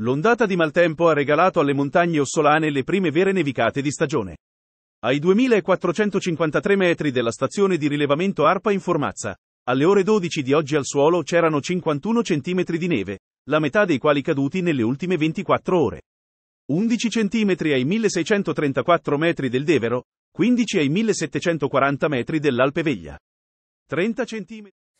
L'ondata di maltempo ha regalato alle montagne ossolane le prime vere nevicate di stagione. Ai 2453 metri della stazione di rilevamento Arpa in Formazza, alle ore 12 di oggi al suolo c'erano 51 cm di neve, la metà dei quali caduti nelle ultime 24 ore. 11 cm ai 1634 metri del Devero, 15 ai 1740 metri dell'Alpeveglia. 30 cm